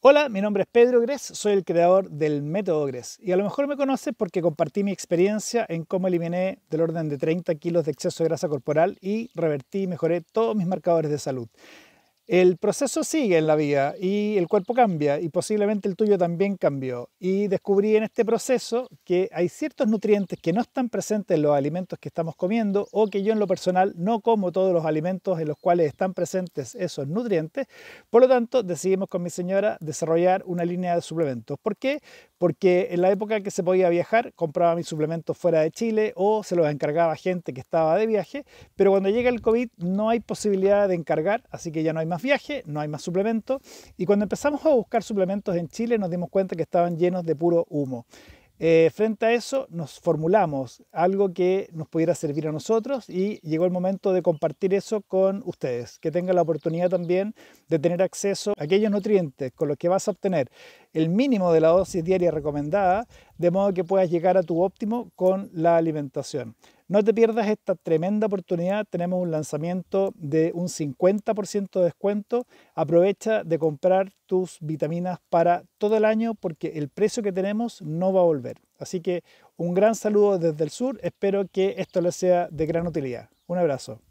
Hola, mi nombre es Pedro Gres, soy el creador del método Gres y a lo mejor me conoces porque compartí mi experiencia en cómo eliminé del orden de 30 kilos de exceso de grasa corporal y revertí y mejoré todos mis marcadores de salud. El proceso sigue en la vida y el cuerpo cambia y posiblemente el tuyo también cambió. Y descubrí en este proceso que hay ciertos nutrientes que no están presentes en los alimentos que estamos comiendo o que yo en lo personal no como todos los alimentos en los cuales están presentes esos nutrientes. Por lo tanto, decidimos con mi señora desarrollar una línea de suplementos. ¿Por qué? Porque en la época que se podía viajar compraba mis suplementos fuera de Chile o se los encargaba gente que estaba de viaje, pero cuando llega el COVID no hay posibilidad de encargar, así que ya no hay más viaje, no hay más suplementos. Y cuando empezamos a buscar suplementos en Chile nos dimos cuenta que estaban llenos de puro humo. Eh, frente a eso nos formulamos algo que nos pudiera servir a nosotros y llegó el momento de compartir eso con ustedes, que tengan la oportunidad también de tener acceso a aquellos nutrientes con los que vas a obtener el mínimo de la dosis diaria recomendada, de modo que puedas llegar a tu óptimo con la alimentación. No te pierdas esta tremenda oportunidad. Tenemos un lanzamiento de un 50% de descuento. Aprovecha de comprar tus vitaminas para todo el año porque el precio que tenemos no va a volver. Así que un gran saludo desde el sur. Espero que esto les sea de gran utilidad. Un abrazo.